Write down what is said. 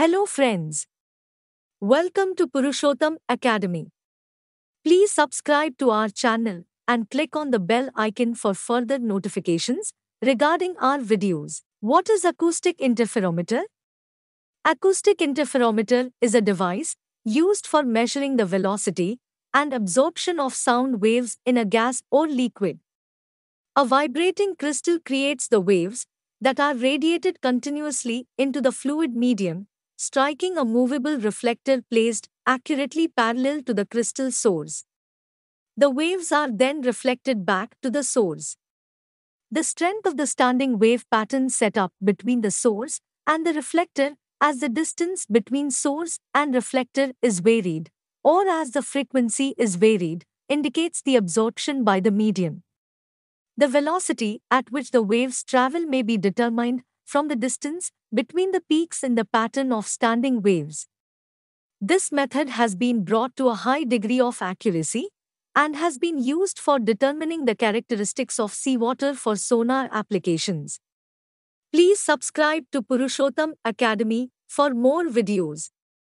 Hello, friends. Welcome to Purushottam Academy. Please subscribe to our channel and click on the bell icon for further notifications regarding our videos. What is acoustic interferometer? Acoustic interferometer is a device used for measuring the velocity and absorption of sound waves in a gas or liquid. A vibrating crystal creates the waves that are radiated continuously into the fluid medium striking a movable reflector placed accurately parallel to the crystal source. The waves are then reflected back to the source. The strength of the standing wave pattern set up between the source and the reflector as the distance between source and reflector is varied, or as the frequency is varied, indicates the absorption by the medium. The velocity at which the waves travel may be determined from the distance between the peaks in the pattern of standing waves. This method has been brought to a high degree of accuracy and has been used for determining the characteristics of seawater for sonar applications. Please subscribe to Purushottam Academy for more videos.